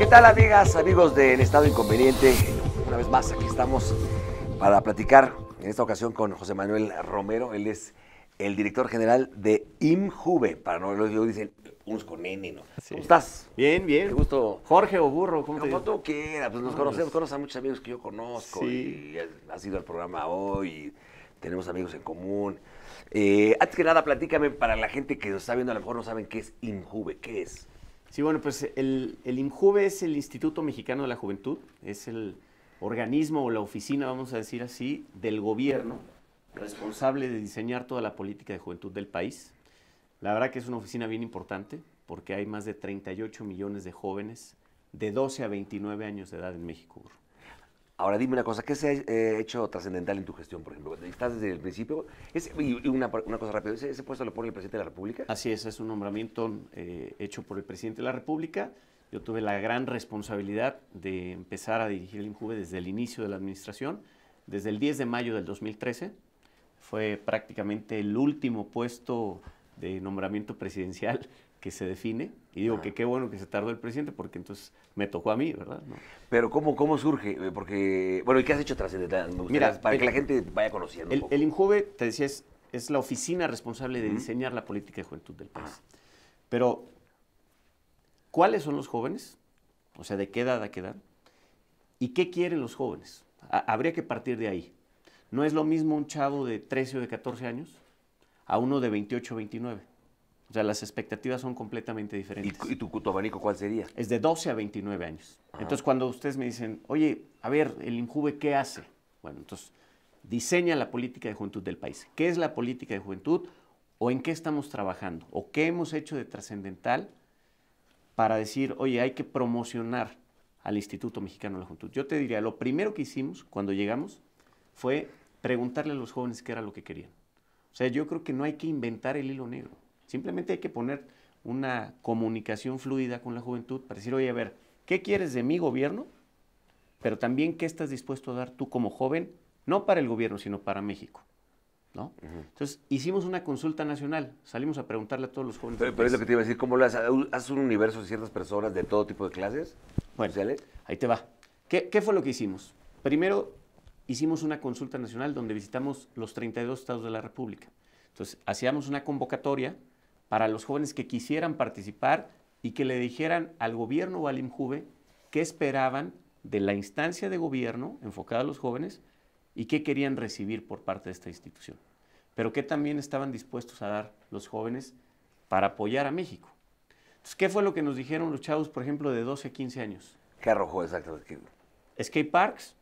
¿Qué tal amigas, amigos del Estado Inconveniente? Una vez más aquí estamos para platicar en esta ocasión con José Manuel Romero. Él es el director general de IMJUVE, para no lo dicen unos con N, ¿no? ¿Cómo estás? Bien, bien. Qué gusto. Jorge o Burro, ¿cómo tú quieras, pues nos conocemos, pues conoces a muchos amigos que yo conozco y ha sido al programa hoy, y tenemos amigos en común. Eh, antes que nada, platícame para la gente que nos está viendo, a lo mejor no saben qué es IMJUVE, ¿qué es? Sí, bueno, pues el, el es el Instituto Mexicano de la Juventud, es el organismo o la oficina, vamos a decir así, del gobierno responsable de diseñar toda la política de juventud del país. La verdad que es una oficina bien importante porque hay más de 38 millones de jóvenes de 12 a 29 años de edad en México. Ahora dime una cosa, ¿qué se ha eh, hecho trascendental en tu gestión, por ejemplo? ¿Estás desde el principio? y una, cosa rápida, ¿ese, puesto lo pone el presidente de la República? Así es, es un nombramiento eh, hecho por el presidente de la República. Yo tuve la gran responsabilidad de empezar a dirigir el INJUVE desde el inicio de la administración, desde el 10 de mayo del 2013. Fue prácticamente el último puesto de nombramiento presidencial que se define. Y digo que qué bueno que se tardó el presidente, porque entonces me tocó a mí, ¿verdad? Pero ¿cómo, ¿cómo surge? Porque, bueno, ¿y qué has hecho trascendental? Mira, para que la gente vaya conociendo. El, INJUVE, te decía, es, la oficina responsable de diseñar la política de juventud del país. Pero, ¿cuáles son los jóvenes? O sea, ¿de qué edad a qué edad? ¿Y qué quieren los jóvenes? habría que partir de ahí. No es lo mismo un chavo de 13 o de 14 años a uno de 28 o 29. O sea, las expectativas son completamente diferentes. ¿Y, tu, tu, abanico cuál sería? Es de 12 a 29 años. Ah. Entonces, cuando ustedes me dicen, oye, a ver, el INJUVE, ¿qué hace? Bueno, entonces, diseña la política de juventud del país. ¿Qué es la política de juventud? ¿O en qué estamos trabajando? ¿O qué hemos hecho de trascendental para decir, oye, hay que promocionar al Instituto Mexicano de la Juventud? Yo te diría, lo primero que hicimos cuando llegamos fue preguntarle a los jóvenes qué era lo que querían. O sea, yo creo que no hay que inventar el hilo negro. Simplemente hay que poner una comunicación fluida con la juventud para decir, oye, a ver, ¿qué quieres de mi gobierno? Pero también, ¿qué estás dispuesto a dar tú como joven? No para el gobierno, sino para México. Entonces, hicimos una consulta nacional, salimos a preguntarle a todos los jóvenes. Pero, es lo que te iba a decir, ¿cómo lo haces? ¿Haces un universo de ciertas personas de todo tipo de clases bueno, Ahí te va. ¿Qué, ¿Qué fue lo que hicimos? Primero, hicimos una consulta nacional donde visitamos los 32 estados de la República. Entonces, hacíamos una convocatoria para los jóvenes que quisieran participar y que le dijeran al gobierno o al IMJUVE qué esperaban de la instancia de gobierno enfocada a los jóvenes y qué querían recibir por parte de esta institución, pero qué también estaban dispuestos a dar los jóvenes para apoyar a México. Entonces, ¿qué fue lo que nos dijeron los chavos, por ejemplo, de 12 a 15 años? ¿Qué arrojó exactamente? Skate parks,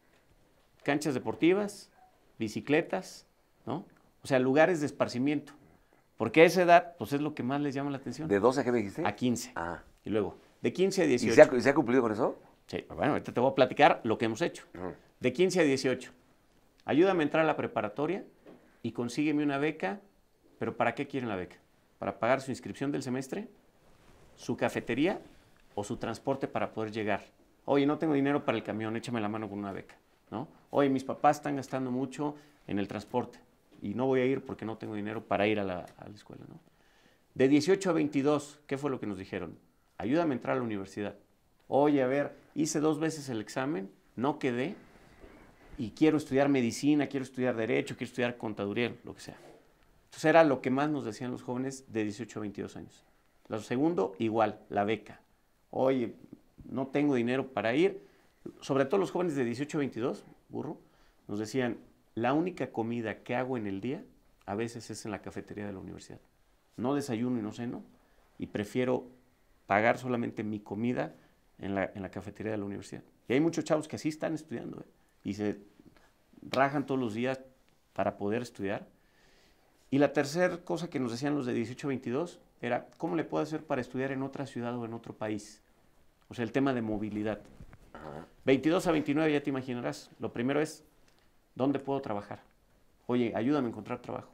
canchas deportivas, bicicletas, ¿no? O sea, lugares de esparcimiento. Porque a esa edad, pues es lo que más les llama la atención. ¿De 12 a qué dijiste? A 15. Ah. Y luego, de 15 a 18. ¿Y se ha, cumplido con eso? Sí, bueno, ahorita te voy a platicar lo que hemos hecho. De 15 a 18. Ayúdame a entrar a la preparatoria y consígueme una beca. ¿Pero para qué quieren la beca? ¿Para pagar su inscripción del semestre? ¿Su cafetería? ¿O su transporte para poder llegar? Oye, no tengo dinero para el camión, échame la mano con una beca. ¿no? Oye, mis papás están gastando mucho en el transporte y no voy a ir porque no tengo dinero para ir a la, escuela. De 18 a 22, ¿qué fue lo que nos dijeron? Ayúdame a entrar a la universidad. Oye, a ver, hice dos veces el examen, no quedé y quiero estudiar medicina, quiero estudiar derecho, quiero estudiar contaduría, lo que sea. Entonces era lo que más nos decían los jóvenes de 18 a 22 años. Lo segundo, igual, la beca. Oye, no tengo dinero para ir. Sobre todo los jóvenes de 18 a 22, burro, nos decían, la única comida que hago en el día a veces es en la cafetería de la universidad. No desayuno y no ceno y prefiero pagar solamente mi comida en la, cafetería de la universidad. Y hay muchos chavos que así están estudiando ¿eh? y se rajan todos los días para poder estudiar. Y la tercera cosa que nos decían los de 18 a 22 era, ¿cómo le puedo hacer para estudiar en otra ciudad o en otro país? O sea, el tema de movilidad. 22 a 29, ya te imaginarás, lo primero es ¿Dónde puedo trabajar? Oye, ayúdame a encontrar trabajo.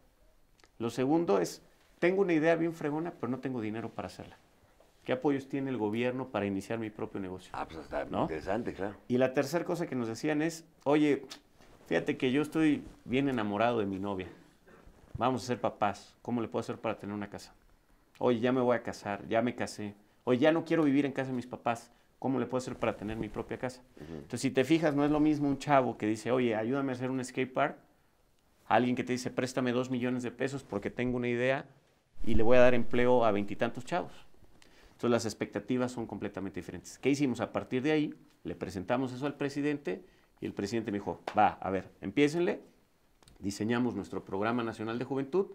Lo segundo es, tengo una idea bien fregona, pero no tengo dinero para hacerla. ¿Qué apoyos tiene el gobierno para iniciar mi propio negocio? Ah, pues está interesante, claro. Y la tercera cosa que nos decían es, oye, fíjate que yo estoy bien enamorado de mi novia. Vamos a ser papás. ¿Cómo le puedo hacer para tener una casa? Oye, ya me voy a casar, ya me casé. Oye, ya no quiero vivir en casa de mis papás. ¿Cómo le puedo hacer para tener mi propia casa? Entonces, si te fijas, no es lo mismo un chavo que dice, oye, ayúdame a hacer un skate park, alguien que te dice, préstame dos millones de pesos porque tengo una idea y le voy a dar empleo a veintitantos chavos. Entonces, las expectativas son completamente diferentes. ¿Qué hicimos a partir de ahí? Le presentamos eso al presidente y el presidente me dijo, va, a ver, empiecenle. Diseñamos nuestro Programa Nacional de Juventud,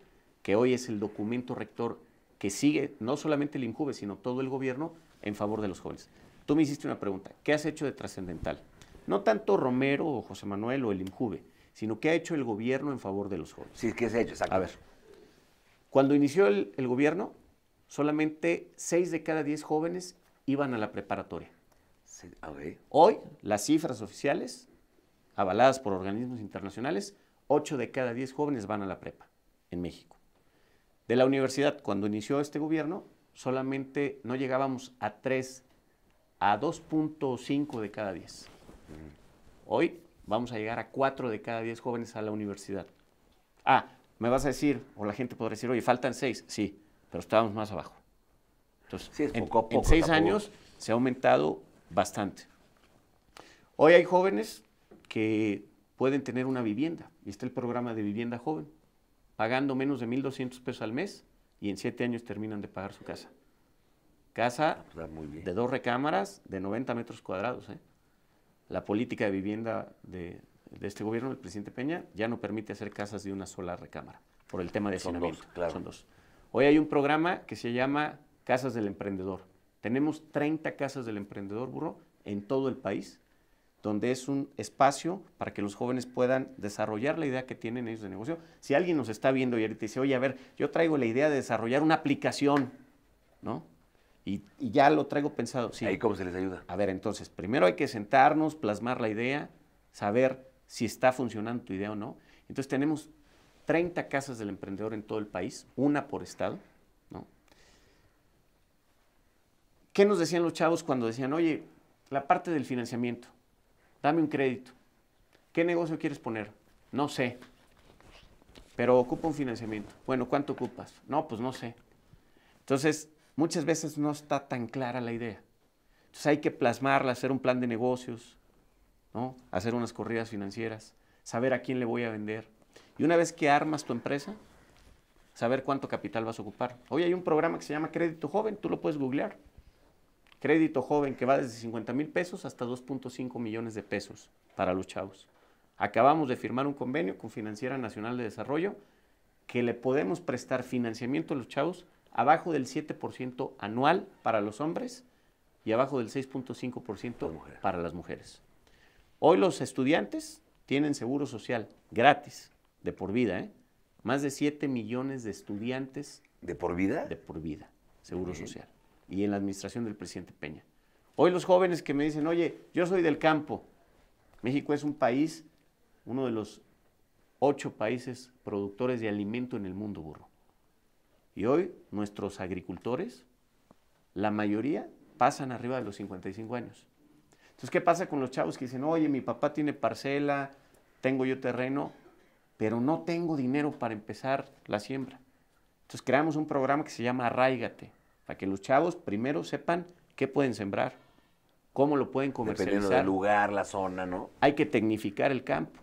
que hoy es el documento rector que sigue no solamente el INJUVE, sino todo el gobierno en favor de los jóvenes. Tú me hiciste una pregunta, ¿qué has hecho de trascendental? No tanto Romero o José Manuel o el INJUVE, sino qué ha hecho el gobierno en favor de los jóvenes. Sí, ¿qué se ha hecho? Exacto. A ver, cuando inició el, gobierno, solamente 6 de cada 10 jóvenes iban a la preparatoria. Hoy, las cifras oficiales, avaladas por organismos internacionales, 8 de cada 10 jóvenes van a la prepa en México. De la universidad, cuando inició este gobierno, solamente no llegábamos a 3 a 2.5 de cada 10. Hoy vamos a llegar a 4 de cada 10 jóvenes a la universidad. Ah, me vas a decir, o la gente podrá decir, oye, faltan 6. Sí, pero estábamos más abajo. Entonces, en, seis años se ha aumentado bastante. Hoy hay jóvenes que pueden tener una vivienda, y está el programa de vivienda joven, pagando menos de 1.200 pesos al mes, y en siete años terminan de pagar su casa. Casa ah, pues, de dos recámaras de 90 metros cuadrados. ¿eh? La política de vivienda de, este gobierno, del presidente Peña, ya no permite hacer casas de una sola recámara por el tema de Son Son dos. Hoy hay un programa que se llama Casas del Emprendedor. Tenemos 30 casas del emprendedor, burro, en todo el país, donde es un espacio para que los jóvenes puedan desarrollar la idea que tienen ellos de negocio. Si alguien nos está viendo y ahorita dice, oye, a ver, yo traigo la idea de desarrollar una aplicación, ¿no? Y, ya lo traigo pensado. Sí. ¿Ahí cómo se les ayuda? A ver, entonces, primero hay que sentarnos, plasmar la idea, saber si está funcionando tu idea o no. Entonces tenemos 30 casas del emprendedor en todo el país, una por estado. ¿no? ¿Qué nos decían los chavos cuando decían, oye, la parte del financiamiento, dame un crédito. ¿Qué negocio quieres poner? No sé, pero ocupa un financiamiento. Bueno, ¿cuánto ocupas? No, pues no sé. Entonces, muchas veces no está tan clara la idea. Entonces hay que plasmarla, hacer un plan de negocios, ¿no? hacer unas corridas financieras, saber a quién le voy a vender. Y una vez que armas tu empresa, saber cuánto capital vas a ocupar. Hoy hay un programa que se llama Crédito Joven, tú lo puedes googlear. Crédito Joven que va desde 50 mil pesos hasta 2.5 millones de pesos para los chavos. Acabamos de firmar un convenio con Financiera Nacional de Desarrollo que le podemos prestar financiamiento a los chavos abajo del 7% anual para los hombres y abajo del 6.5% para las mujeres. Hoy los estudiantes tienen seguro social gratis, de por vida, ¿eh? Más de 7 millones de estudiantes. ¿De por vida? De por vida, seguro social. Y en la administración del presidente Peña. Hoy los jóvenes que me dicen, oye, yo soy del campo. México es un país, uno de los ocho países productores de alimento en el mundo, burro. Y hoy nuestros agricultores, la mayoría, pasan arriba de los 55 años. Entonces, ¿qué pasa con los chavos que dicen, oye, mi papá tiene parcela, tengo yo terreno, pero no tengo dinero para empezar la siembra? Entonces, creamos un programa que se llama Arraigate, para que los chavos primero sepan qué pueden sembrar, cómo lo pueden comercializar. Dependiendo del lugar, la zona, ¿no? Hay que tecnificar el campo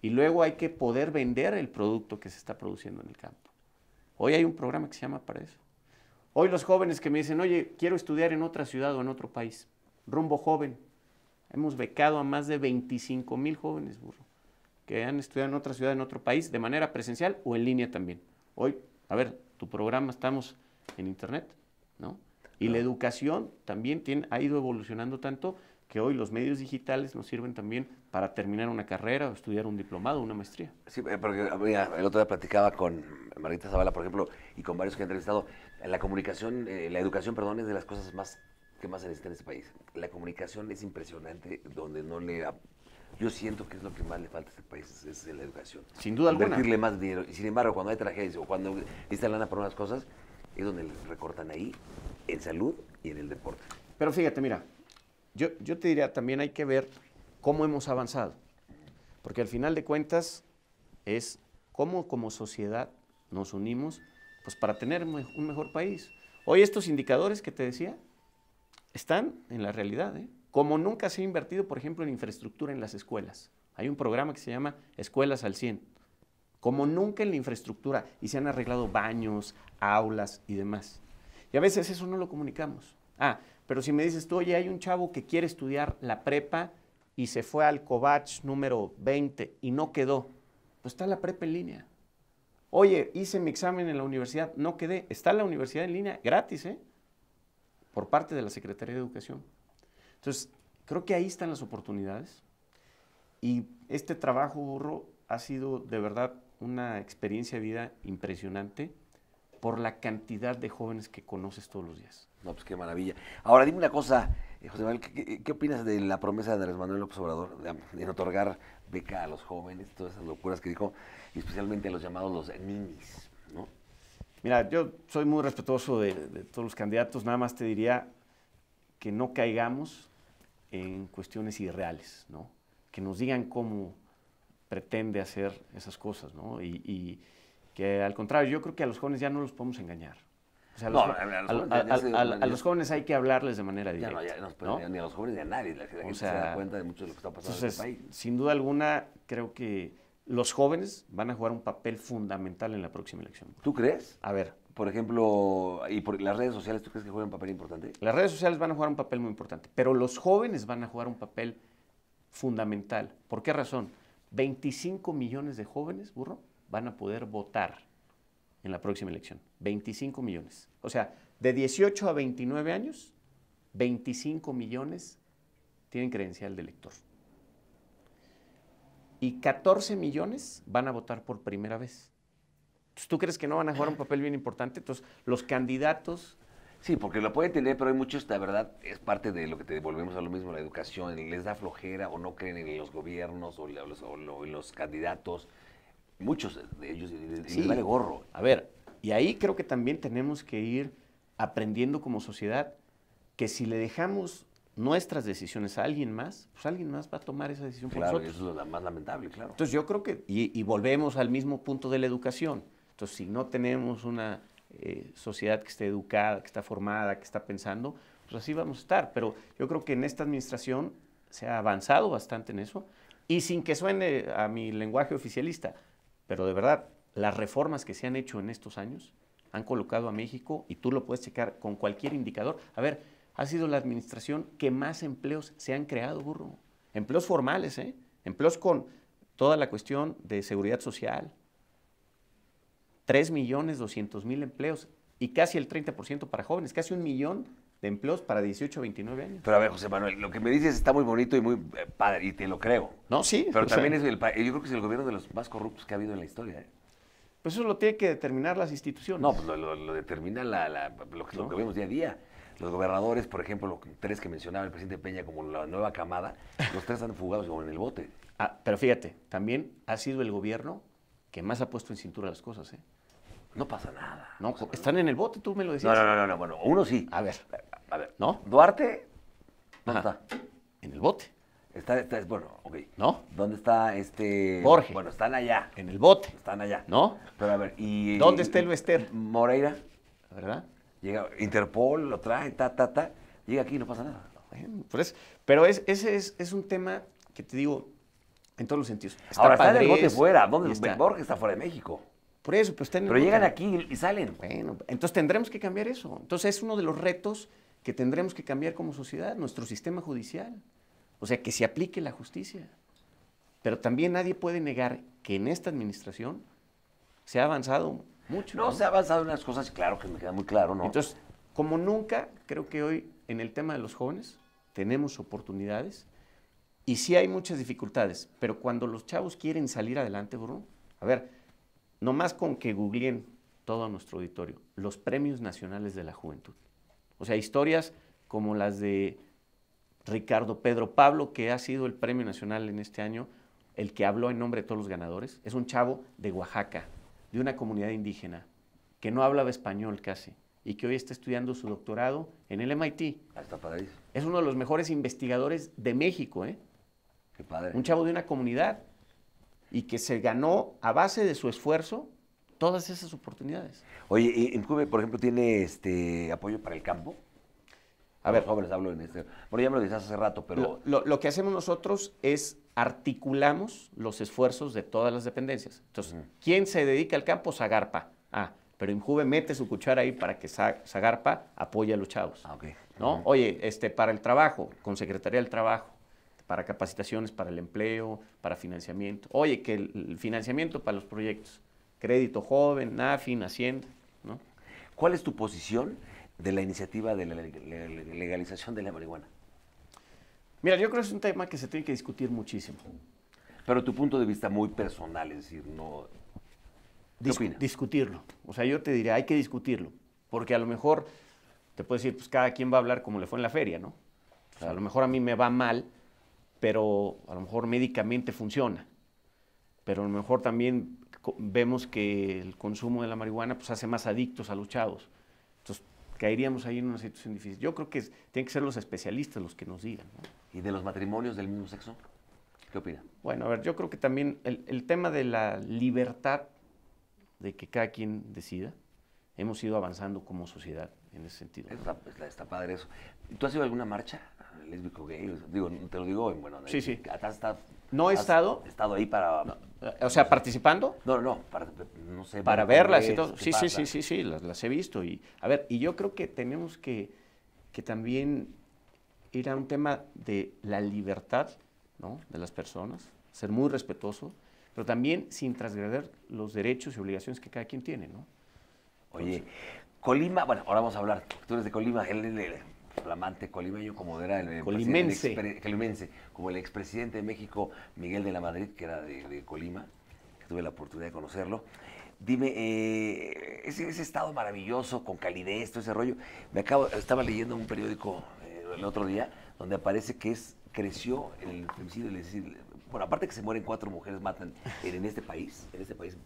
y luego hay que poder vender el producto que se está produciendo en el campo. Hoy hay un programa que se llama para eso. Hoy los jóvenes que me dicen, oye, quiero estudiar en otra ciudad o en otro país, rumbo joven. Hemos becado a más de 25 mil jóvenes, burro, que han estudiado en otra ciudad, en otro país, de manera presencial o en línea también. Hoy, a ver, tu programa estamos en internet, ¿no? Y la educación también ha ido evolucionando tanto que hoy los medios digitales nos sirven también para terminar una carrera o estudiar un diplomado, una maestría. Sí, eh, porque ah, el otro día platicaba con Margarita Zavala, por ejemplo, y con varios que he entrevistado. Eh, la comunicación, eh, la educación, perdón, es de las cosas más que más se necesita en este país. La comunicación es impresionante, donde no le... Yo siento que es lo que más le falta a este país, es, la educación. Sin duda alguna. Invertirle más dinero. Y sin embargo, cuando hay tragedias o cuando instalan lana por unas cosas, es donde recortan ahí, en salud y en el deporte. Pero fíjate, mira, yo, yo te diría, también hay que ver cómo hemos avanzado. Porque al final de cuentas es cómo como sociedad nos unimos pues, para tener un mejor país. Hoy estos indicadores que te decía están en la realidad. ¿eh? Como nunca se ha invertido, por ejemplo, en infraestructura en las escuelas. Hay un programa que se llama Escuelas al 100. Como nunca en la infraestructura. Y se han arreglado baños, aulas y demás. Y a veces eso no lo comunicamos. Ah, pero si me dices tú, oye, hay un chavo que quiere estudiar la prepa y se fue al Covach número 20 y no quedó, pues está la prepa en línea. Oye, hice mi examen en la universidad, no quedé. Está la universidad en línea, gratis, ¿eh? Por parte de la Secretaría de Educación. Entonces, creo que ahí están las oportunidades. Y este trabajo, burro, ha sido de verdad una experiencia de vida impresionante por la cantidad de jóvenes que conoces todos los días. No, pues qué maravilla. Ahora, dime una cosa. Eh, José Manuel, ¿qué, opinas de la promesa de Andrés Manuel López Obrador en otorgar beca a los jóvenes, todas esas locuras que dijo, y especialmente a los llamados los ninis? Mira, yo soy muy respetuoso de, todos los candidatos, nada más te diría que no caigamos en cuestiones irreales, que nos digan cómo pretende hacer esas cosas, ¿no? y que al contrario, yo creo que a los jóvenes ya no los podemos engañar a, los jóvenes hay que hablarles de manera directa. Ya no, ya no, Ni a los jóvenes ni a nadie. La, se da cuenta de mucho de lo que está pasando en este país. Sin duda alguna, creo que los jóvenes van a jugar un papel fundamental en la próxima elección. ¿Tú crees? A ver. Por ejemplo, ¿y por las redes sociales tú crees que juegan un papel importante? Las redes sociales van a jugar un papel muy importante, pero los jóvenes van a jugar un papel fundamental. ¿Por qué razón? 25 millones de jóvenes, burro, van a poder votar en la próxima elección. 25 millones. O sea, de 18 a 29 años, 25 millones tienen credencial de elector. Y 14 millones van a votar por primera vez. ¿tú crees que no van a jugar un papel bien importante? Entonces, los candidatos Sí, porque lo pueden tener, pero hay muchos, la verdad, es parte de lo que te devolvemos a lo mismo, la educación, les da flojera o no creen en los gobiernos o, los, o los, candidatos. Muchos de ellos, sí. les gorro. A ver, y ahí creo que también tenemos que ir aprendiendo como sociedad que si le dejamos nuestras decisiones a alguien más, pues alguien más va a tomar esa decisión por nosotros. Claro, eso es lo más lamentable, claro. Entonces yo creo que, y, volvemos al mismo punto de la educación. Entonces si no tenemos una eh, sociedad que esté educada, que está formada, que está pensando, pues así vamos a estar. Pero yo creo que en esta administración se ha avanzado bastante en eso y sin que suene a mi lenguaje oficialista, pero de verdad, las reformas que se han hecho en estos años han colocado a México, y tú lo puedes checar con cualquier indicador. A ver, ha sido la administración que más empleos se han creado, burro. Empleos formales, ¿eh? Empleos con toda la cuestión de seguridad social. Tres millones doscientos mil empleos y casi el 30% para jóvenes, casi un millón de empleos para 18, o 29 años. Pero a ver, José Manuel, lo que me dices está muy bonito y muy eh, padre, y te lo creo. No, sí. Pero también es el, yo creo que es el gobierno de los más corruptos que ha habido en la historia. ¿eh? Pues eso lo tiene que determinar las instituciones. No, pues lo, determina la, lo, que, vemos día a día. Los gobernadores, por ejemplo, los tres que mencionaba el presidente Peña como la nueva camada, los tres están fugados como en el bote. Ah, pero fíjate, también ha sido el gobierno que más ha puesto en cintura las cosas. ¿eh? No pasa nada. están en el bote, tú me lo decías. No, no, no, no, bueno, uno sí. A ver. A ver. ¿No? Duarte, ¿dónde está? En el bote. Está, está, bueno, ok. ¿No? ¿Dónde está este. Jorge. Bueno, están allá. En el bote. Están allá. ¿No? Pero a ver, ¿y. ¿Dónde está el Wester? Moreira. ¿Verdad? Llega Interpol, lo trae, ta, ta, ta. Llega aquí y no pasa nada. Pero es, ese es, un tema que te digo en todos los sentidos. Está Ahora en el bote fuera. ¿Dónde está? Borges está fuera de México. Por eso, pues Pero llegan aquí y salen. Bueno, entonces tendremos que cambiar eso. Entonces es uno de los retos que tendremos que cambiar como sociedad, nuestro sistema judicial. O sea, que se aplique la justicia. Pero también nadie puede negar que en esta administración se ha avanzado mucho. No, se ha avanzado en unas cosas, claro, que me queda muy claro, ¿no? Entonces, como nunca, creo que hoy en el tema de los jóvenes tenemos oportunidades y sí hay muchas dificultades, pero cuando los chavos quieren salir adelante, Bruno, a ver, no más con que googleen todo nuestro auditorio, los premios nacionales de la juventud. O sea, historias como las de Ricardo Pedro Pablo, que ha sido el premio nacional en este año, el que habló en nombre de todos los ganadores, es un chavo de Oaxaca, de una comunidad indígena, que no hablaba español casi y que hoy está estudiando su doctorado en el MIT. Hasta paraíso. Es uno de los mejores investigadores de México, ¿eh? Qué padre. Un chavo de una comunidad y que se ganó a base de su esfuerzo todas esas oportunidades. Oye, ¿Incube, por ejemplo, tiene este, apoyo para el campo? A ver, jóvenes, hablo en este. Bueno, ya me lo dices hace rato, pero. Lo, que hacemos nosotros es articulamos los esfuerzos de todas las dependencias. Entonces, ¿quién se dedica al campo? Zagarpa. Ah, pero Injuve mete su cuchara ahí para que Zagarpa apoye a los chavos. Ah, okay. ¿No? Oye, este, para el trabajo, con Secretaría del Trabajo para capacitaciones, para el empleo, para financiamiento. Oye, que el, financiamiento para los proyectos, crédito joven, NAFIN, Hacienda. ¿no? ¿Cuál es tu posición de la iniciativa de la legalización de la marihuana? Mira, yo creo que es un tema que se tiene que discutir muchísimo. Pero tu punto de vista muy personal, es decir, no... Discutirlo. O sea, yo te diría, hay que discutirlo. Porque a lo mejor te puedo decir, pues cada quien va a hablar como le fue en la feria, ¿no? a lo mejor a mí me va mal pero a lo mejor médicamente funciona. Pero a lo mejor también vemos que el consumo de la marihuana pues, hace más adictos a luchados Entonces, caeríamos ahí en una situación difícil. Yo creo que tienen que ser los especialistas los que nos digan. ¿Y de los matrimonios del mismo sexo? ¿Qué opina? Bueno, a ver, yo creo que también el, tema de la libertad de que cada quien decida, hemos ido avanzando como sociedad en ese sentido. Está, está padre eso. ¿Tú has ido a alguna marcha? lésbico, gay, digo, te lo digo bueno. Sí, sí. Has, no he estado, estado. estado ahí para. o sea, participando. No, no, para, no Para verlas y todo. Sí, sí, sí, sí, sí, las, he visto. Y, a ver, y yo creo que tenemos que, que también ir a un tema de la libertad de las personas, ser muy respetuoso, pero también sin transgredir los derechos y obligaciones que cada quien tiene, ¿no? Oye, Colima, bueno, ahora vamos a hablar, tú eres de Colima, él, flamante colimeño, como era el, colimense. El colimense, como el expresidente de México, Miguel de la Madrid, que era de, Colima, que tuve la oportunidad de conocerlo. Dime, eh, ese, estado maravilloso, con calidez, todo ese rollo. Me acabo, estaba leyendo un periódico eh, el otro día, donde aparece que es creció el femicidio, es decir, bueno, aparte que se mueren cuatro mujeres, matan en, este país, en este país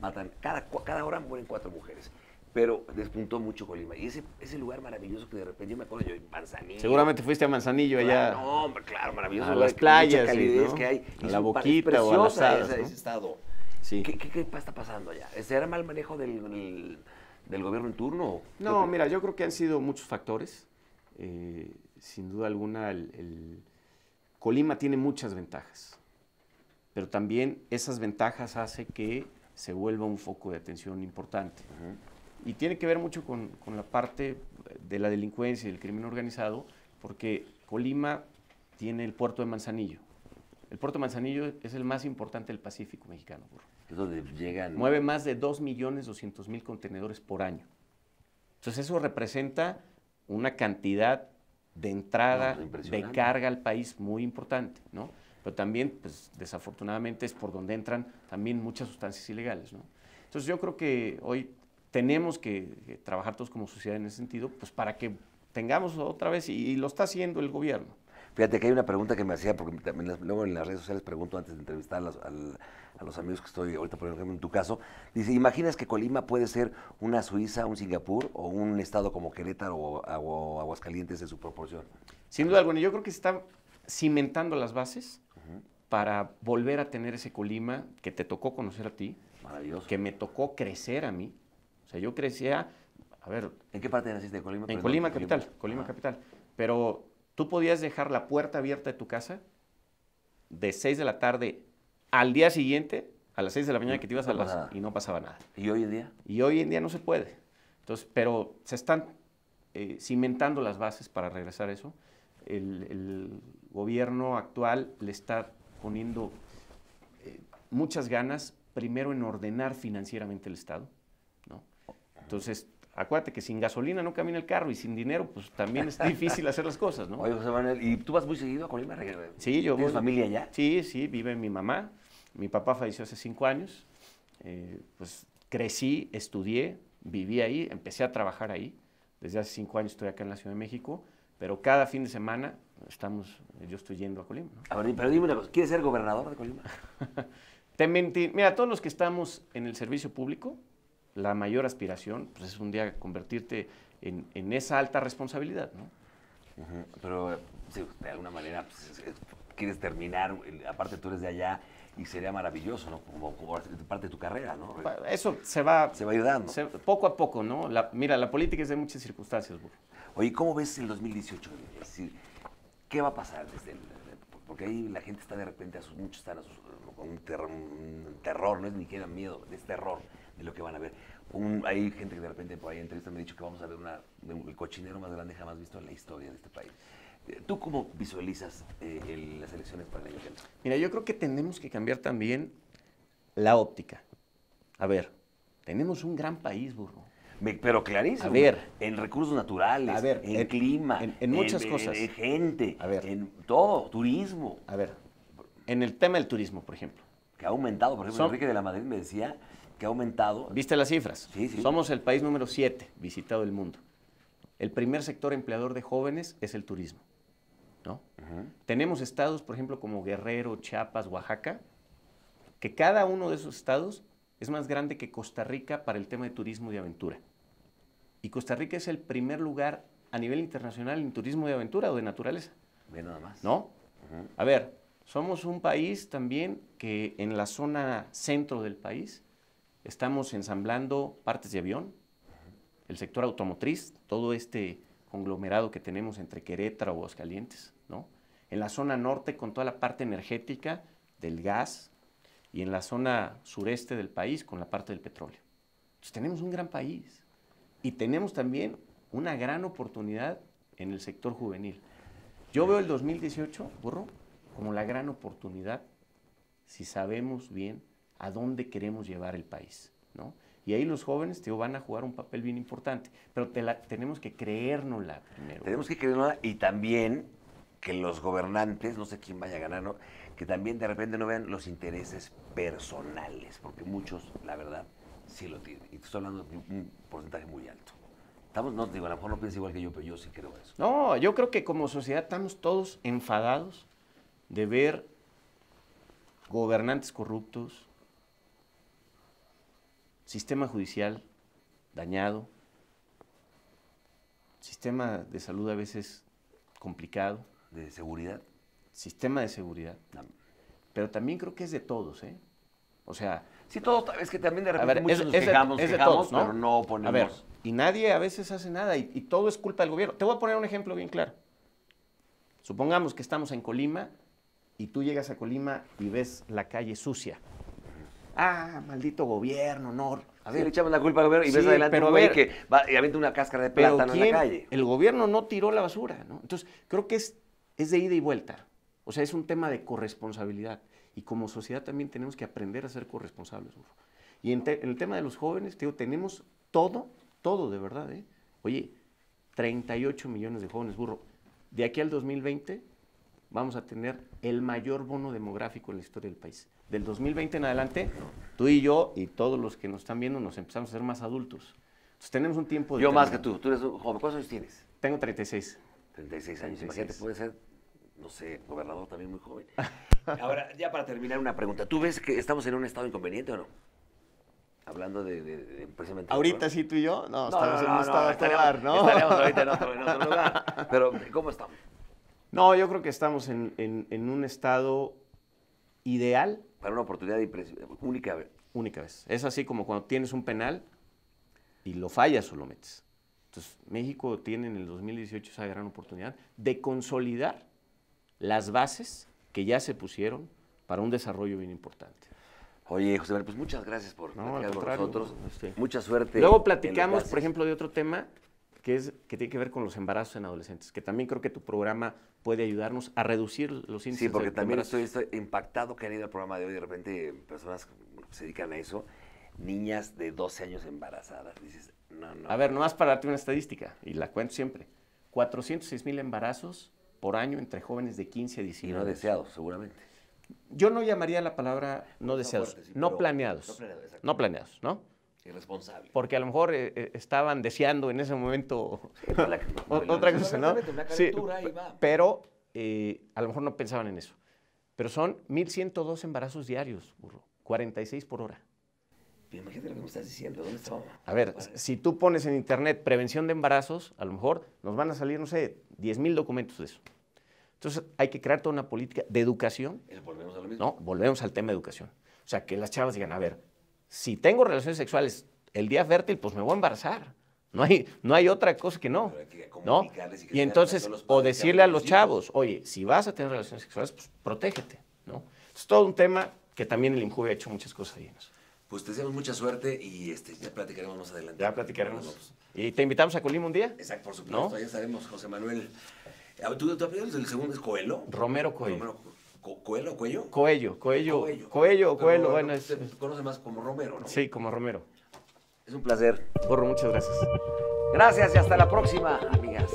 matan, cada, cada hora mueren cuatro mujeres pero despuntó mucho Colima. Y ese, lugar maravilloso que de repente yo me acuerdo yo Manzanillo. Seguramente fuiste a Manzanillo allá. No, hombre, claro, maravilloso. las playas. que hay. A la boquita o a ese estado. Sí. ¿Qué, está pasando allá? ¿Será mal manejo del, gobierno en turno? No, mira, yo creo que han sido muchos factores. Eh, sin duda alguna, Colima tiene muchas ventajas, pero también esas ventajas hace que se vuelva un foco de atención importante. Ajá y tiene que ver mucho con, con la parte de la delincuencia y del crimen organizado, porque Colima tiene el puerto de Manzanillo. El puerto de Manzanillo es el más importante del Pacífico mexicano. Es donde llegan. Mueve más de 2.200.000 contenedores por año. Entonces eso representa una cantidad de entrada, pues, de carga al país muy importante, ¿no? Pero también, pues, desafortunadamente es por donde entran también muchas sustancias ilegales, ¿no? Entonces yo creo que hoy tenemos que trabajar todos como sociedad en ese sentido, pues para que tengamos otra vez, y, lo está haciendo el gobierno. Fíjate que hay una pregunta que me hacía, porque luego en las redes sociales pregunto antes de entrevistar a los, amigos que estoy ahorita, por ejemplo, en tu caso. Dice, ¿imaginas que Colima puede ser una Suiza, un Singapur o un estado como Querétaro o, Aguascalientes en su proporción? Sin duda alguna, yo creo que se están cimentando las bases para volver a tener ese Colima que te tocó conocer a ti, que me tocó crecer a mí, o sea, yo crecía, a ver... ¿En qué parte naciste Colima? En Colima, capital, Colima, capital. Pero tú podías dejar la puerta abierta de tu casa de 6 de la tarde al día siguiente, a las 6 de la mañana que te ibas a las... Y no pasaba nada. ¿Y hoy en día? Y hoy en día no se puede. Entonces, pero se están eh, cimentando las bases para regresar a eso. El, gobierno actual le está poniendo eh, muchas ganas, primero en ordenar financieramente el Estado. ¿no? Entonces, acuérdate que sin gasolina no camina el carro y sin dinero, pues también es difícil hacer las cosas, ¿no? ¿y tú vas muy seguido a Colima? Sí, yo ¿Tienes familia allá? Sí, sí, vive mi mamá. Mi papá falleció hace cinco años. Eh, pues crecí, estudié, viví ahí, empecé a trabajar ahí. Desde hace cinco años estoy acá en la Ciudad de México, pero cada fin de semana estamos, yo estoy yendo a Colima. pero dime una cosa, ¿quieres ser gobernador de Colima? Te mentí. Mira, todos los que estamos en el servicio público, la mayor aspiración pues, es un día convertirte en, esa alta responsabilidad, ¿no? Pero eh, de alguna manera pues, quieres terminar, aparte tú eres de allá y sería maravilloso, ¿no? Como, parte de tu carrera, ¿no? Eso se va... Se va ayudando. poco a poco, ¿no? mira, la política es de muchas circunstancias, Oye, ¿cómo ves el 2018? Es decir, ¿qué va a pasar desde Porque ahí la gente está de repente, a muchos están a con un, terror, no es ni que miedo, es terror es lo que van a ver. hay gente que de repente por ahí en entrevista me ha dicho que vamos a ver el cochinero más grande jamás visto en la historia de este país. Eh, ¿Tú cómo visualizas eh, las elecciones para el año Mira, yo creo que tenemos que cambiar también la óptica. A ver, tenemos un gran país, burro. pero clarísimo. A ver. En recursos naturales, a ver, en, clima, en, muchas cosas. En, gente, a ver, en todo, turismo. A ver, en el tema del turismo, por ejemplo. Que ha aumentado, por ejemplo, Enrique de la Madrid me decía que ha aumentado. ¿Viste las cifras? Somos el país número siete visitado del mundo. El primer sector empleador de jóvenes es el turismo. ¿no? Tenemos estados, por ejemplo, como Guerrero, Chiapas, Oaxaca, que cada uno de esos estados es más grande que Costa Rica para el tema de turismo de aventura. Y Costa Rica es el primer lugar a nivel internacional en turismo de aventura o de naturaleza. Bien, nada más. ¿No? A ver, somos un país también que en la zona centro del país Estamos ensamblando partes de avión, el sector automotriz, todo este conglomerado que tenemos entre Querétaro o Aguascalientes, ¿no? En la zona norte con toda la parte energética del gas y en la zona sureste del país con la parte del petróleo. Entonces tenemos un gran país y tenemos también una gran oportunidad en el sector juvenil. Yo veo el 2018, burro, como la gran oportunidad si sabemos bien a dónde queremos llevar el país, ¿no? Y ahí los jóvenes te van a jugar un papel bien importante, pero te tenemos que creérnosla primero. Tenemos que creérnosla y también que los gobernantes, no sé quién vaya a ganar, ¿no? que también de repente no vean los intereses personales, porque muchos, la verdad, sí lo tienen. Y estoy hablando de un porcentaje muy alto. Estamos, no, digo, a lo mejor no piensa igual que yo, pero yo sí creo eso. No, yo creo que como sociedad estamos todos enfadados de ver gobernantes corruptos, sistema judicial dañado, sistema de salud a veces complicado. ¿De seguridad? Sistema de seguridad. Pero también creo que es de todos, ¿eh? O sea... Sí, todo, es que también de repente pero no ponemos... y nadie a veces hace nada y, y todo es culpa del gobierno. Te voy a poner un ejemplo bien claro. Supongamos que estamos en Colima y tú llegas a Colima y ves la calle sucia ah, maldito gobierno, no. A ver, echamos la culpa al gobierno y ves adelante un que va y una cáscara de plátano en la calle. El gobierno no tiró la basura, ¿no? Entonces, creo que es, es de ida y vuelta. O sea, es un tema de corresponsabilidad. Y como sociedad también tenemos que aprender a ser corresponsables. burro. Y en, el tema de los jóvenes, tío, tenemos todo, todo de verdad, ¿eh? Oye, 38 millones de jóvenes, burro. De aquí al 2020 vamos a tener el mayor bono demográfico en la historia del país del 2020 en adelante, tú y yo y todos los que nos están viendo nos empezamos a ser más adultos. Entonces tenemos un tiempo de... Yo más que tú, tú eres joven, ¿cuántos años tienes? Tengo 36. 36 años, 36. imagínate, puede ser, no sé, gobernador también muy joven. Ahora, ya para terminar una pregunta, ¿tú ves que estamos en un estado inconveniente o no? Hablando de, de, Ahorita sí tú y yo, no, estamos en un estado estaríamos, ¿no? Estaremos ahorita en otro, en otro lugar, pero ¿cómo estamos? No, yo creo que estamos en, en, en un estado ideal para una oportunidad única vez. Única vez. Es así como cuando tienes un penal y lo fallas o lo metes. Entonces, México tiene en el 2018 esa gran oportunidad de consolidar las bases que ya se pusieron para un desarrollo bien importante. Oye, José Manuel, pues muchas gracias por no, con nosotros. Mucha suerte. Luego platicamos, por ejemplo, de otro tema que, es, que tiene que ver con los embarazos en adolescentes, que también creo que tu programa puede ayudarnos a reducir los índices. Sí, porque también estoy, impactado que han ido al programa de hoy, de repente personas se dedican a eso, niñas de 12 años embarazadas. Dices, no, no. A ver, nomás para darte una estadística, y la cuento siempre, 406 mil embarazos por año entre jóvenes de 15 a 19. Y no deseados, seguramente. Yo no llamaría la palabra no, deseados, no planeados. No planeados, ¿no? Irresponsable. Porque a lo mejor eh, eh, estaban deseando en ese momento otra cosa, ¿no? sí, pero eh, a lo mejor no pensaban en eso. Pero son 1.102 embarazos diarios, burro, 46 por hora. imagínate lo que me estás diciendo, ¿dónde está? A ver, si tú pones en internet prevención de embarazos, a lo mejor nos van a salir, no sé, 10.000 documentos de eso. Entonces hay que crear toda una política de educación. Volvemos a lo mismo. No, volvemos al tema de educación. O sea, que las chavas digan, a ver, si tengo relaciones sexuales el día fértil, pues me voy a embarazar. No hay, no hay otra cosa que no. ¿no? Y, entonces, o decirle a los chavos, oye, si vas a tener relaciones sexuales, pues protégete. ¿no? Es todo un tema que también el INJUVE ha hecho muchas cosas ahí. Pues te deseamos mucha suerte y este, ya platicaremos más adelante. Ya platicaremos. ¿Y te invitamos a Colima un día? Exacto, por supuesto. ya sabemos, José Manuel. Ah, ¿Tú, tú, el segundo es Romero Coelho. Romero Coelho. ¿Coelho, cuello? Coello, coello, coello, o coello bueno, es... se conoce más como Romero, ¿no? Sí, como Romero. Es un placer. Borro, muchas gracias. Gracias y hasta la próxima, amigas.